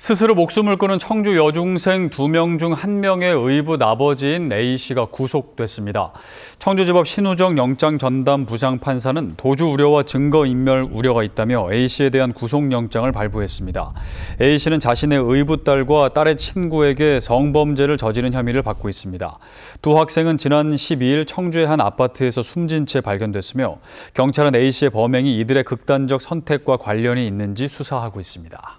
스스로 목숨을 끊은 청주 여중생 두 명 중 한명의 의붓 아버지인 A씨가 구속됐습니다. 청주지법 신우정 영장전담 부장판사는 도주 우려와 증거인멸 우려가 있다며 A씨에 대한 구속영장을 발부했습니다. A씨는 자신의 의붓 딸과 딸의 친구에게 성범죄를 저지른 혐의를 받고 있습니다. 두 학생은 지난 12일 청주의 한 아파트에서 숨진 채 발견됐으며 경찰은 A씨의 범행이 이들의 극단적 선택과 관련이 있는지 수사하고 있습니다.